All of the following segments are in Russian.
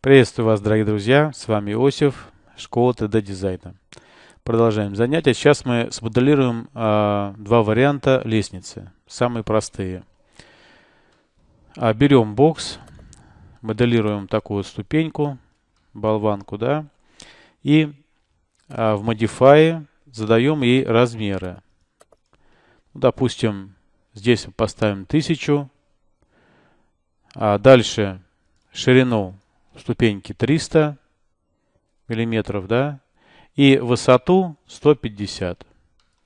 Приветствую вас, дорогие друзья. С вами Иосиф, школа 3D дизайна. Продолжаем занятие. Сейчас мы смоделируем э, два варианта лестницы, самые простые. А берем бокс, моделируем такую ступеньку, болванку, да, и э, в Modify задаем ей размеры. Ну, допустим, здесь мы поставим 1000, а дальше ширину ступеньки 300 миллиметров, да, и высоту 150.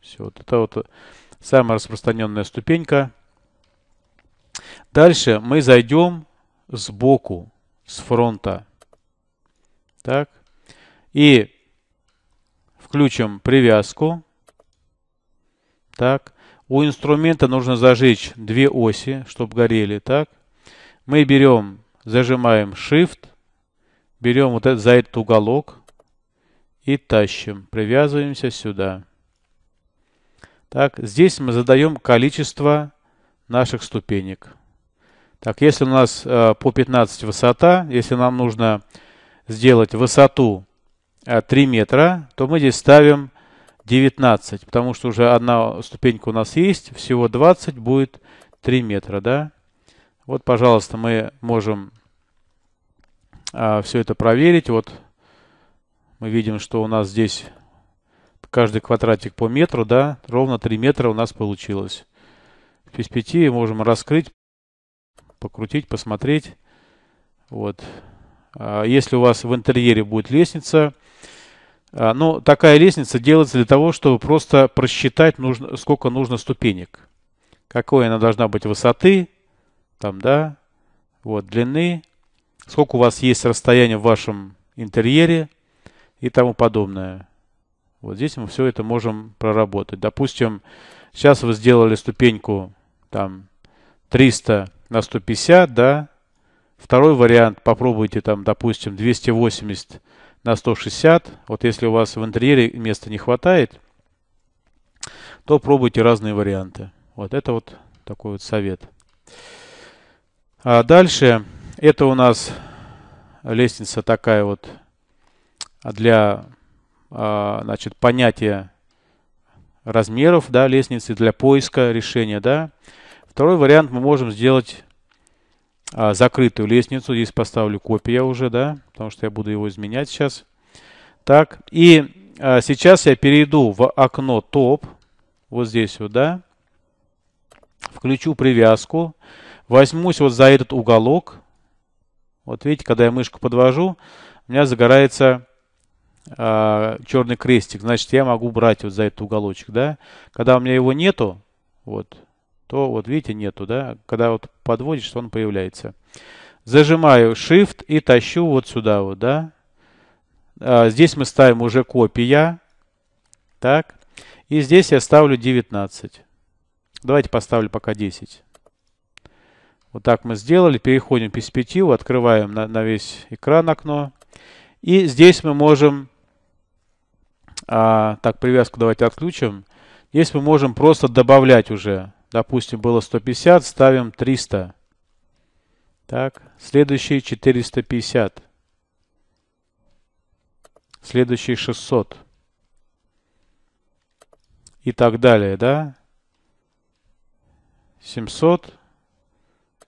Все, вот это вот самая распространенная ступенька. Дальше мы зайдем сбоку, с фронта. Так. И включим привязку. Так. У инструмента нужно зажечь две оси, чтобы горели. Так. Мы берем, зажимаем Shift, берем вот это, за этот уголок и тащим, привязываемся сюда. Так, здесь мы задаем количество наших ступенек. Так, если у нас э, по 15 высота, если нам нужно сделать высоту э, 3 метра, то мы здесь ставим 19, потому что уже одна ступенька у нас есть, всего 20 будет 3 метра, да? Вот, пожалуйста, мы можем а, все это проверить. Вот мы видим, что у нас здесь каждый квадратик по метру, да, ровно 3 метра у нас получилось. В перспективе можем раскрыть, покрутить, посмотреть. Вот. А, если у вас в интерьере будет лестница, а, ну, такая лестница делается для того, чтобы просто просчитать, нужно, сколько нужно ступенек. Какой она должна быть высоты, там, да, вот, длины, сколько у вас есть расстояние в вашем интерьере и тому подобное. Вот здесь мы все это можем проработать. Допустим, сейчас вы сделали ступеньку там 300 на 150, да. Второй вариант, попробуйте там, допустим, 280 на 160. Вот если у вас в интерьере места не хватает, то пробуйте разные варианты. Вот это вот такой вот совет. А дальше это у нас лестница такая вот для а, значит, понятия размеров да, лестницы, для поиска решения. Да. Второй вариант мы можем сделать а, закрытую лестницу. Здесь поставлю копия уже, да, потому что я буду его изменять сейчас. Так, и а, сейчас я перейду в окно топ, вот здесь вот, да, включу привязку, возьмусь вот за этот уголок, вот видите, когда я мышку подвожу, у меня загорается э, черный крестик. Значит, я могу брать вот за этот уголочек, да. Когда у меня его нету, вот, то вот видите, нету, да. Когда вот подводишь, он появляется. Зажимаю Shift и тащу вот сюда вот, да. А, здесь мы ставим уже копия. Так. И здесь я ставлю 19. Давайте поставлю пока 10. Вот так мы сделали. Переходим в перспективу, открываем на, на весь экран окно. И здесь мы можем... А, так, привязку давайте отключим. Здесь мы можем просто добавлять уже. Допустим, было 150, ставим 300. Так, следующий 450. Следующий 600. И так далее, да? 700.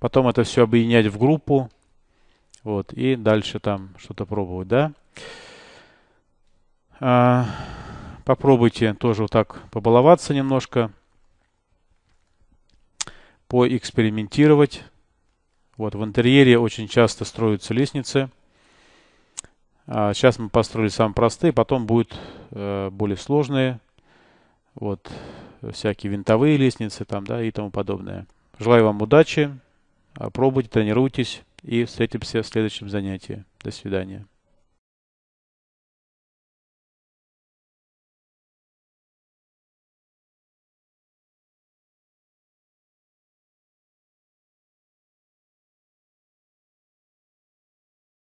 Потом это все объединять в группу. Вот, и дальше там что-то пробовать, да. А, попробуйте тоже вот так побаловаться немножко. Поэкспериментировать. Вот, в интерьере очень часто строятся лестницы. А, сейчас мы построили самые простые, потом будут э, более сложные. Вот, всякие винтовые лестницы там, да, и тому подобное. Желаю вам удачи. А пробуйте, тренируйтесь и встретимся в следующем занятии. До свидания.